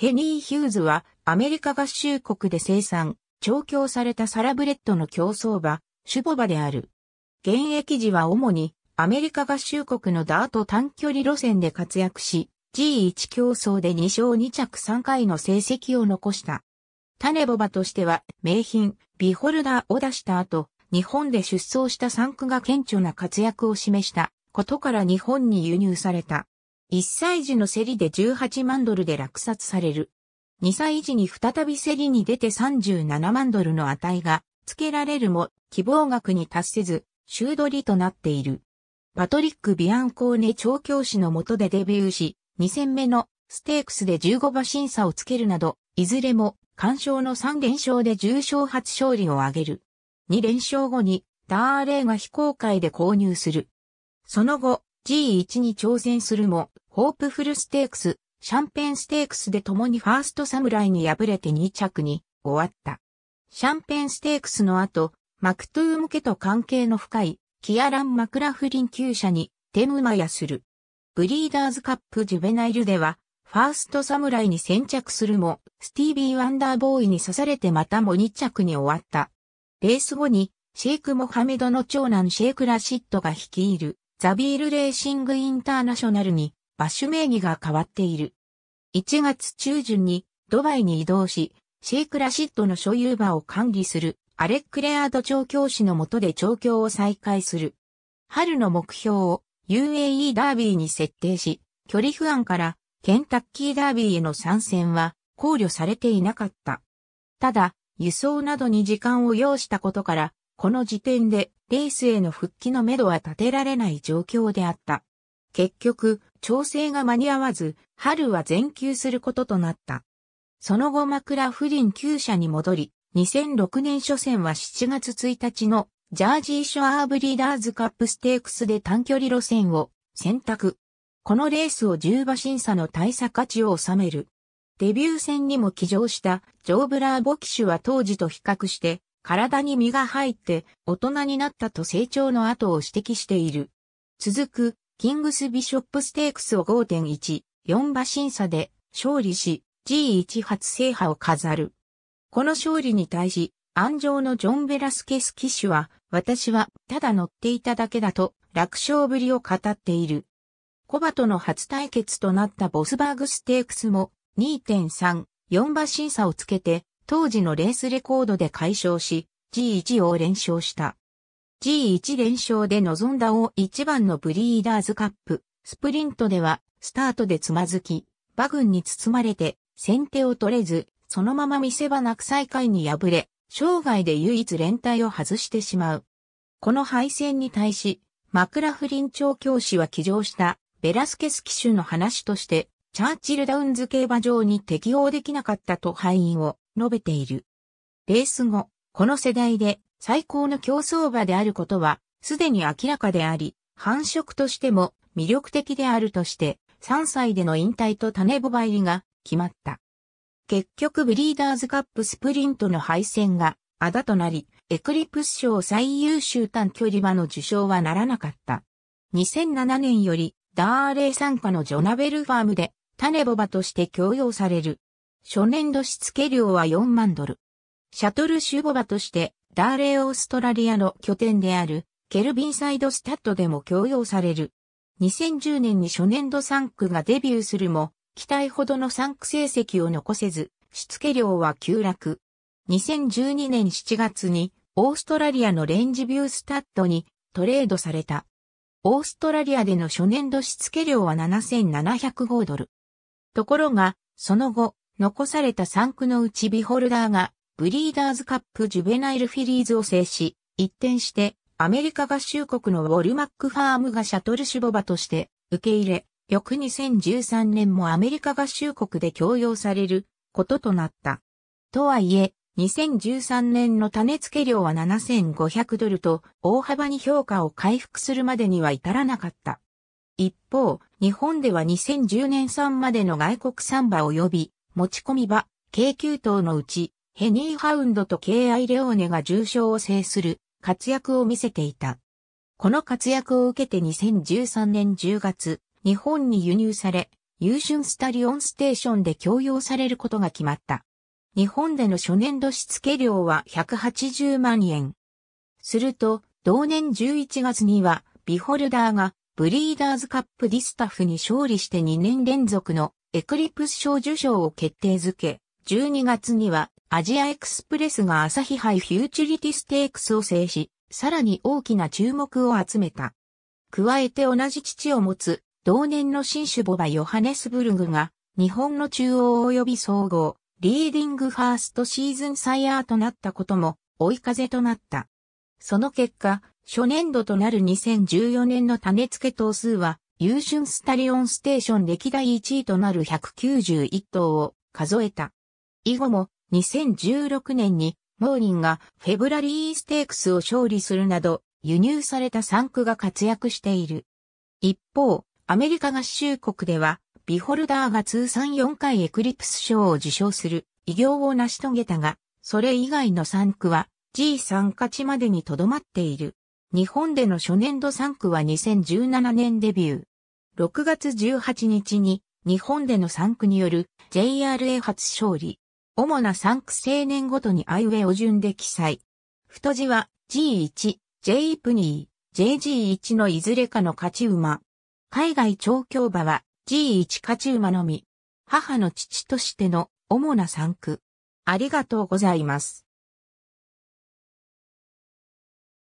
ヘニー・ヒューズはアメリカ合衆国で生産、調教されたサラブレッドの競争馬、シュボバである。現役時は主にアメリカ合衆国のダート短距離路線で活躍し、G1 競争で2勝2着3回の成績を残した。種ボバとしては名品、ビホルダーを出した後、日本で出走した産区が顕著な活躍を示したことから日本に輸入された。1歳児の競りで18万ドルで落札される。2歳児に再び競りに出て37万ドルの値が付けられるも希望額に達せず、週取りとなっている。パトリック・ビアンコーネ調教師の下でデビューし、2戦目のステークスで15馬審査をつけるなど、いずれも干渉の3連勝で重賞初勝利を挙げる。2連勝後にダーレイが非公開で購入する。その後、G1 に挑戦するも、ホープフルステークス、シャンペンステークスで共にファーストサムライに敗れて2着に終わった。シャンペンステークスの後、マクトゥーム家と関係の深いキアラン・マクラフリン厩舎にテムマヤする。ブリーダーズカップジュベナイルでは、ファーストサムライに先着するも、スティービー・ワンダーボーイに刺されてまたも2着に終わった。レース後に、シェイク・モハメドの長男シェイク・ラシッドが率いるザビールレーシングインターナショナルにバッシュ名義が変わっている。1月中旬にドバイに移動し、シェイクラシッドの所有馬を管理するアレック・レアード調教師のもとで調教を再開する。春の目標を UAE ダービーに設定し、距離不安からケンタッキーダービーへの参戦は考慮されていなかった。ただ、輸送などに時間を要したことから、この時点でレースへの復帰のめどは立てられない状況であった。結局、調整が間に合わず、春は全休することとなった。その後枕不倫旧車に戻り、2006年初戦は7月1日のジャージーショアーブリーダーズカップステークスで短距離路線を選択。このレースを10馬審査の大差価値を収める。デビュー戦にも起乗したジョーブラーボキシュは当時と比較して体に身が入って大人になったと成長の後を指摘している。続く、キングスビショップステークスを5.1、4馬審査で勝利し、G1 初制覇を飾る。この勝利に対し、安城のジョン・ベラスケス騎手は、私はただ乗っていただけだと、楽勝ぶりを語っている。コバとの初対決となったボスバーグステークスも2.3、4馬審査をつけて当時のレースレコードで解消し、G1 を連勝した。G1 連勝で臨んだ o 1番のブリーダーズカップ、スプリントでは、スタートでつまずき、馬群に包まれて、先手を取れず、そのまま見せ場なく最下位に敗れ、生涯で唯一連帯を外してしまう。この敗戦に対し、マクラフリン調教師は起乗したベラスケス騎手の話として、チャーチルダウンズ競馬場に適応できなかったと敗因を述べている。レース後、この世代で最高の競走馬であることは、すでに明らかであり、繁殖としても魅力的であるとして、3歳での引退と種ボバ入りが決まった。結局ブリーダーズカップスプリントの敗戦があだとなり、エクリプス賞最優秀短距離馬の受賞はならなかった。2007年よりダーレー参加のジョナベルファームで種ボバとして強用される。初年度しつけ料は4万ドル。シャトルシュボバとして、ダーレーオーストラリアの拠点である、ケルビンサイドスタッドでも供用される。2010年に初年度3区がデビューするも、期待ほどの3区成績を残せず、しつけ量は急落。2012年7月に、オーストラリアのレンジビュースタッドにトレードされた。オーストラリアでの初年度しつけ量は7705ドル。ところが、その後、残された3区のうちビホルダーが、ブリーダーズカップジュベナイルフィリーズを制し、一転して、アメリカ合衆国のウォルマックファームがシャトルシュボバとして受け入れ、翌2013年もアメリカ合衆国で供用されることとなった。とはいえ、2013年の種付け量は7500ドルと大幅に評価を回復するまでには至らなかった。一方、日本では2010年産までの外国産馬及び持ち込み場、軽9等のうち、ヘニーハウンドと K.I. レオーネが重傷を制する活躍を見せていた。この活躍を受けて2013年10月、日本に輸入され、優春スタリオンステーションで供用されることが決まった。日本での初年度しつけ料は180万円。すると、同年11月には、ビホルダーが、ブリーダーズカップディスタフに勝利して2年連続のエクリプス賞受賞を決定づけ、12月にはアジアエクスプレスが朝日杯フューチュリティステークスを制し、さらに大きな注目を集めた。加えて同じ父を持つ同年の新種ボバ・ヨハネスブルグが日本の中央及び総合リーディングファーストシーズンサイヤーとなったことも追い風となった。その結果、初年度となる2014年の種付け頭数は優春スタリオンステーション歴代1位となる191頭を数えた。以後も2016年にモーリンがフェブラリーステークスを勝利するなど輸入された産区が活躍している。一方、アメリカ合衆国ではビホルダーが通算4回エクリプス賞を受賞する偉業を成し遂げたが、それ以外の産区は G3 勝ちまでにとどまっている。日本での初年度3区は2017年デビュー。6月18日に日本での3区による JRA 初勝利。主な3区青年ごとにアイウェオ順で記載。太字は G1、J プニー、JG1 のいずれかの勝ち馬。海外調教馬は G1 勝ち馬のみ。母の父としての主な3区。ありがとうございます。